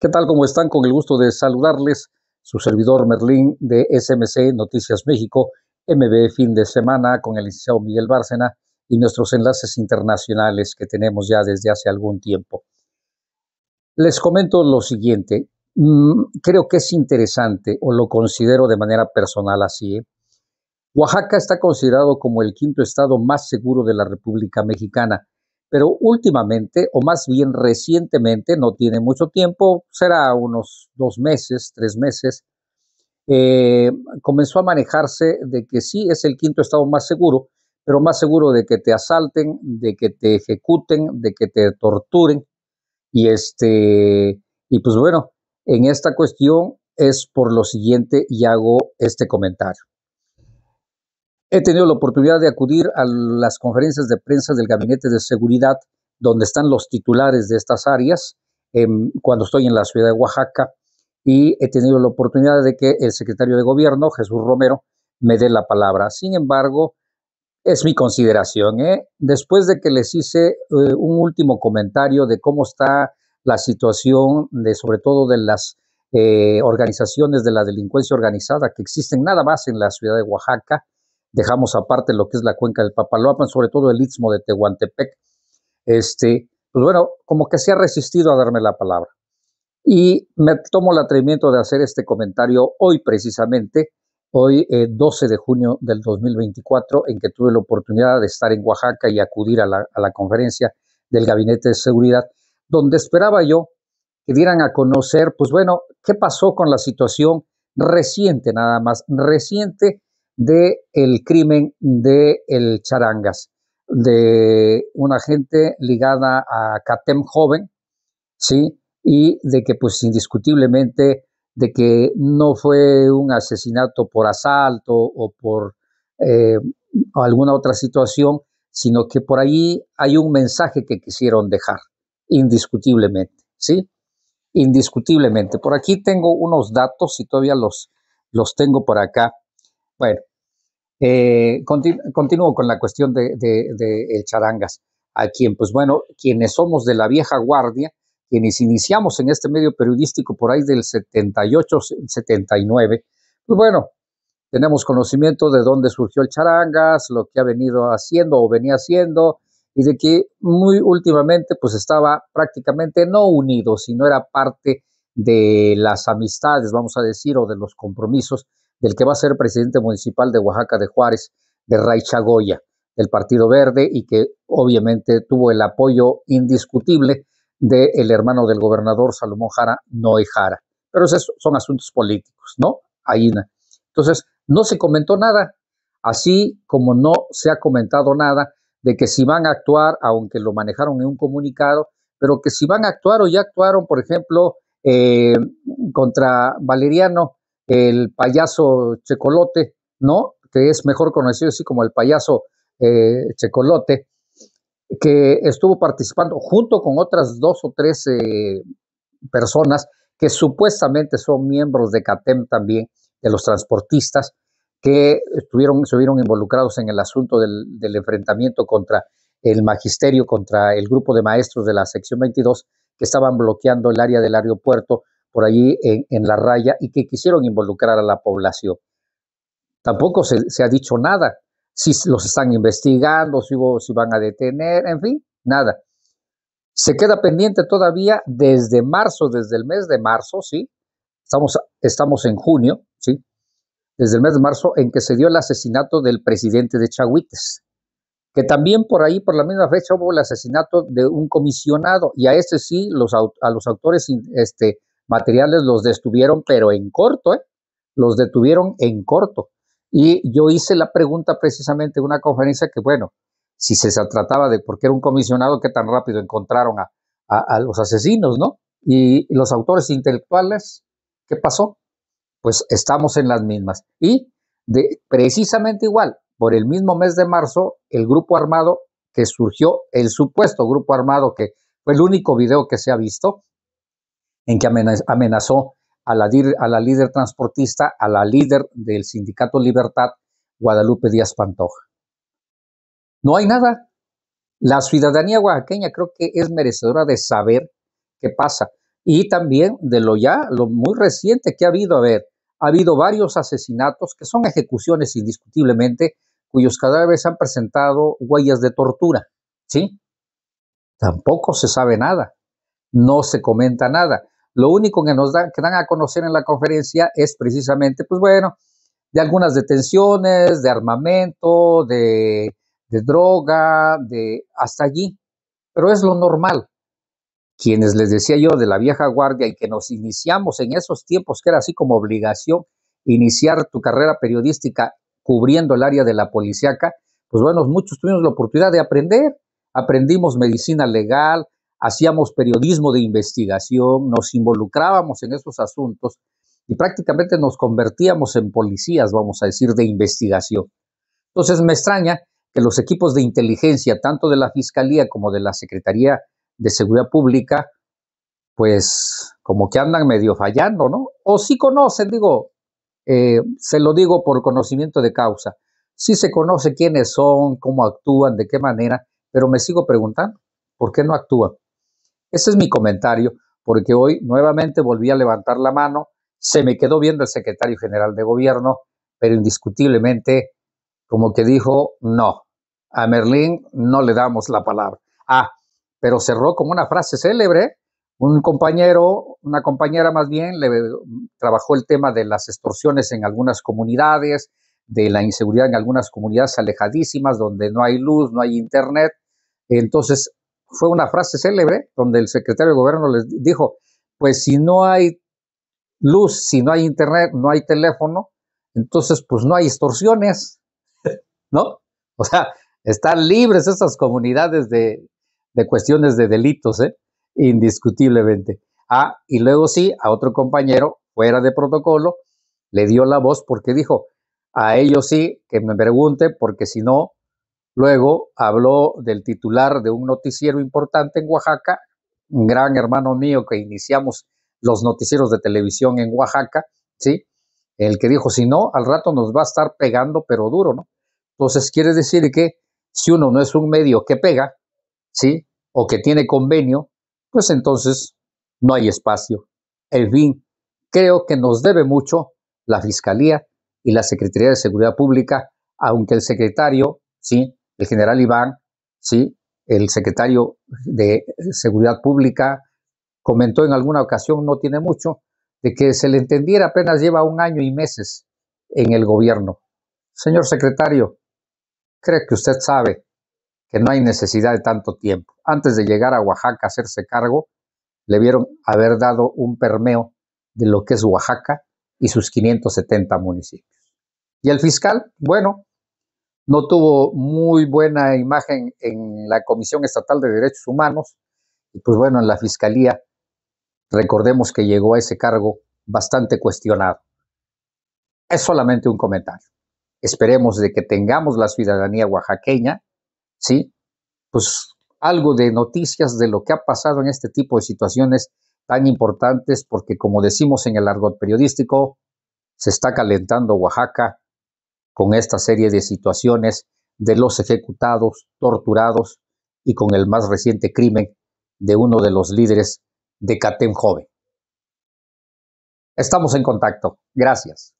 ¿Qué tal? ¿Cómo están? Con el gusto de saludarles. Su servidor Merlín de SMC Noticias México, MB Fin de Semana, con el licenciado Miguel Bárcena y nuestros enlaces internacionales que tenemos ya desde hace algún tiempo. Les comento lo siguiente. Mm, creo que es interesante, o lo considero de manera personal así. ¿eh? Oaxaca está considerado como el quinto estado más seguro de la República Mexicana pero últimamente, o más bien recientemente, no tiene mucho tiempo, será unos dos meses, tres meses, eh, comenzó a manejarse de que sí es el quinto estado más seguro, pero más seguro de que te asalten, de que te ejecuten, de que te torturen. Y este, y pues bueno, en esta cuestión es por lo siguiente y hago este comentario. He tenido la oportunidad de acudir a las conferencias de prensa del Gabinete de Seguridad, donde están los titulares de estas áreas, em, cuando estoy en la ciudad de Oaxaca, y he tenido la oportunidad de que el secretario de Gobierno, Jesús Romero, me dé la palabra. Sin embargo, es mi consideración. ¿eh? Después de que les hice eh, un último comentario de cómo está la situación de, sobre todo, de las eh, organizaciones de la delincuencia organizada que existen nada más en la ciudad de Oaxaca, dejamos aparte lo que es la cuenca del Papaloapan, sobre todo el istmo de Tehuantepec, este, pues bueno, como que se ha resistido a darme la palabra. Y me tomo el atrevimiento de hacer este comentario hoy precisamente, hoy 12 eh, de junio del 2024, en que tuve la oportunidad de estar en Oaxaca y acudir a la, a la conferencia del Gabinete de Seguridad, donde esperaba yo que dieran a conocer, pues bueno, qué pasó con la situación reciente nada más, reciente de el crimen de el Charangas, de una gente ligada a Katem Joven, ¿sí? Y de que pues indiscutiblemente de que no fue un asesinato por asalto o por eh, alguna otra situación, sino que por ahí hay un mensaje que quisieron dejar, indiscutiblemente, ¿sí? Indiscutiblemente. Por aquí tengo unos datos y todavía los, los tengo por acá. Bueno, eh, continúo con la cuestión de, Charangas, a quien, pues bueno, quienes somos de la vieja guardia, quienes iniciamos en este medio periodístico por ahí del 78, 79, pues bueno, tenemos conocimiento de dónde surgió el Charangas, lo que ha venido haciendo o venía haciendo, y de que muy últimamente pues estaba prácticamente no unido, sino era parte de las amistades, vamos a decir, o de los compromisos del que va a ser presidente municipal de Oaxaca de Juárez, de Goya, del Partido Verde, y que obviamente tuvo el apoyo indiscutible del hermano del gobernador Salomón Jara, Noé Jara. Pero esos son asuntos políticos, ¿no? Ahí. Entonces, no se comentó nada, así como no se ha comentado nada de que si van a actuar, aunque lo manejaron en un comunicado, pero que si van a actuar o ya actuaron, por ejemplo, eh, contra Valeriano el payaso Checolote, ¿no? Que es mejor conocido así como el payaso eh, Checolote, que estuvo participando junto con otras dos o tres eh, personas que supuestamente son miembros de CATEM también, de los transportistas, que estuvieron, se vieron involucrados en el asunto del, del enfrentamiento contra el magisterio, contra el grupo de maestros de la sección 22 que estaban bloqueando el área del aeropuerto por allí en, la raya y que quisieron involucrar a la población. Tampoco se, ha dicho nada, si los están investigando, si, van a detener, en fin, nada. Se queda pendiente todavía desde marzo, desde el mes de marzo, ¿sí? Estamos, estamos en junio, ¿sí? Desde el mes de marzo en que se dio el asesinato del presidente de Chahuites, que también por ahí, por la misma fecha, hubo el asesinato de un comisionado, y a este sí los, a los autores este, materiales los detuvieron, pero en corto, ¿eh? los detuvieron en corto. Y yo hice la pregunta precisamente en una conferencia que, bueno, si se trataba de por qué era un comisionado, que tan rápido encontraron a, a, a los asesinos, ¿no? Y los autores intelectuales, ¿qué pasó? Pues estamos en las mismas. Y de, precisamente igual, por el mismo mes de marzo, el grupo armado que surgió, el supuesto grupo armado que fue el único video que se ha visto, en que amenazó a la, líder transportista, a la líder del sindicato Libertad, Guadalupe Díaz Pantoja. No hay nada. La ciudadanía oaxaqueña creo que es merecedora de saber qué pasa. Y también de lo ya, lo muy reciente que ha habido, a ver, ha habido varios asesinatos que son ejecuciones indiscutiblemente, cuyos cadáveres han presentado huellas de tortura, ¿sí? Tampoco se sabe nada, no se comenta nada. Lo único que nos dan, que dan a conocer en la conferencia es precisamente, pues bueno, de algunas detenciones, de armamento, de, droga, de hasta allí. Pero es lo normal. Quienes les decía yo de la vieja guardia y que nos iniciamos en esos tiempos, que era así como obligación iniciar tu carrera periodística cubriendo el área de la policíaca, pues bueno, muchos tuvimos la oportunidad de aprender. Aprendimos medicina legal, hacíamos periodismo de investigación, nos involucrábamos en esos asuntos y prácticamente nos convertíamos en policías, vamos a decir, de investigación. Entonces me extraña que los equipos de inteligencia, tanto de la Fiscalía como de la Secretaría de Seguridad Pública, pues como que andan medio fallando, ¿no? O sí conocen, digo, eh, se lo digo por conocimiento de causa, sí se conoce quiénes son, cómo actúan, de qué manera, pero me sigo preguntando, ¿por qué no actúan? Ese es mi comentario, porque hoy nuevamente volví a levantar la mano, se me quedó viendo el secretario general de gobierno, pero indiscutiblemente como que dijo, no, a Merlín no le damos la palabra. Ah, pero cerró con una frase célebre. Un compañero, una compañera más bien, le trabajó el tema de las extorsiones en algunas comunidades, de la inseguridad en algunas comunidades alejadísimas donde no hay luz, no hay internet. Entonces, fue una frase célebre donde el secretario de gobierno les dijo, pues si no hay luz, si no hay internet, no hay teléfono, entonces pues no hay extorsiones, ¿no? O sea, están libres esas comunidades de, de cuestiones de delitos, ¿eh? indiscutiblemente. Ah, y luego sí, a otro compañero, fuera de protocolo, le dio la voz porque dijo, a ellos sí, que me pregunte, porque si no, Luego habló del titular de un noticiero importante en Oaxaca, un gran hermano mío que iniciamos los noticieros de televisión en Oaxaca, ¿sí? El que dijo, si no, al rato nos va a estar pegando, pero duro, ¿no? Entonces quiere decir que si uno no es un medio que pega, ¿sí? O que tiene convenio, pues entonces no hay espacio. En fin, creo que nos debe mucho la Fiscalía y la Secretaría de Seguridad Pública, aunque el secretario, ¿sí? el general Iván, ¿sí? el secretario de Seguridad Pública, comentó en alguna ocasión, no tiene mucho, de que se le entendiera apenas lleva un año y meses en el gobierno. Señor secretario, creo que usted sabe que no hay necesidad de tanto tiempo. Antes de llegar a Oaxaca a hacerse cargo, le vieron haber dado un permeo de lo que es Oaxaca y sus 570 municipios. Y el fiscal, bueno, no tuvo muy buena imagen en la Comisión Estatal de Derechos Humanos y pues bueno, en la Fiscalía, recordemos que llegó a ese cargo bastante cuestionado. Es solamente un comentario. Esperemos de que tengamos la ciudadanía oaxaqueña, ¿sí? Pues algo de noticias de lo que ha pasado en este tipo de situaciones tan importantes, porque como decimos en el argot periodístico, se está calentando Oaxaca con esta serie de situaciones de los ejecutados, torturados y con el más reciente crimen de uno de los líderes de Catem Joven. Estamos en contacto. Gracias.